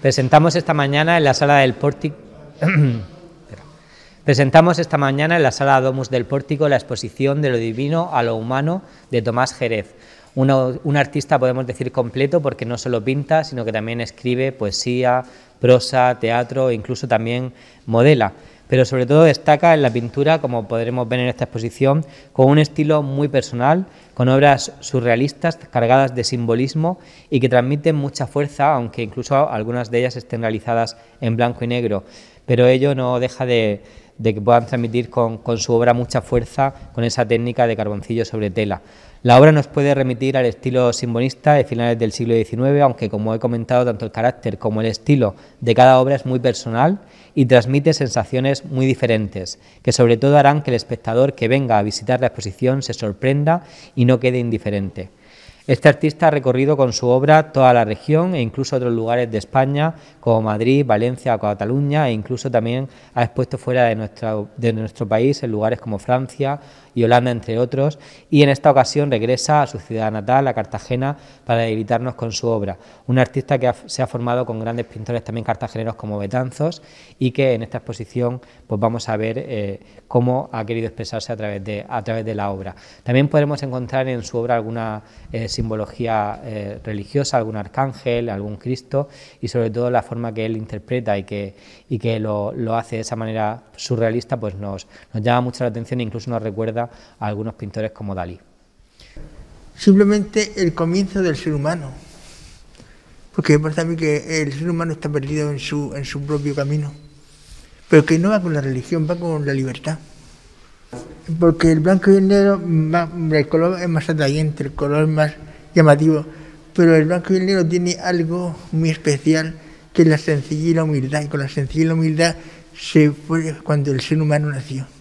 Presentamos esta mañana en la sala del pórtico. Presentamos esta mañana en la sala Domus del Pórtico la exposición de lo divino a lo humano de Tomás Jerez. un artista, podemos decir, completo porque no solo pinta, sino que también escribe poesía, prosa, teatro e incluso también modela pero sobre todo destaca en la pintura, como podremos ver en esta exposición, con un estilo muy personal, con obras surrealistas cargadas de simbolismo y que transmiten mucha fuerza, aunque incluso algunas de ellas estén realizadas en blanco y negro. Pero ello no deja de, de que puedan transmitir con, con su obra mucha fuerza con esa técnica de carboncillo sobre tela. La obra nos puede remitir al estilo simbolista de finales del siglo XIX, aunque como he comentado, tanto el carácter como el estilo de cada obra es muy personal y transmite sensaciones muy diferentes, que sobre todo harán que el espectador que venga a visitar la exposición se sorprenda y no quede indiferente. Este artista ha recorrido con su obra toda la región e incluso otros lugares de España, como Madrid, Valencia, Cataluña, e incluso también ha expuesto fuera de, de nuestro país, en lugares como Francia y Holanda, entre otros, y en esta ocasión regresa a su ciudad natal, a Cartagena, para deleitarnos con su obra. Un artista que se ha formado con grandes pintores también cartageneros como Betanzos y que en esta exposición pues vamos a ver eh, cómo ha querido expresarse a través, de, a través de la obra. También podremos encontrar en su obra alguna... Eh, simbología eh, religiosa, algún arcángel, algún Cristo, y sobre todo la forma que él interpreta y que, y que lo, hace de esa manera surrealista, pues nos, nos llama mucho la atención e incluso nos recuerda a algunos pintores como Dalí. Simplemente el comienzo del ser humano, porque me parece a mí que el ser humano está perdido en su, en su propio camino, pero que no va con la religión, va con la libertad porque el blanco y el negro, el color es más atrayente, el color es más llamativo, pero el blanco y el negro tiene algo muy especial que es la sencilla y la humildad, y con la sencilla y la humildad se fue cuando el ser humano nació.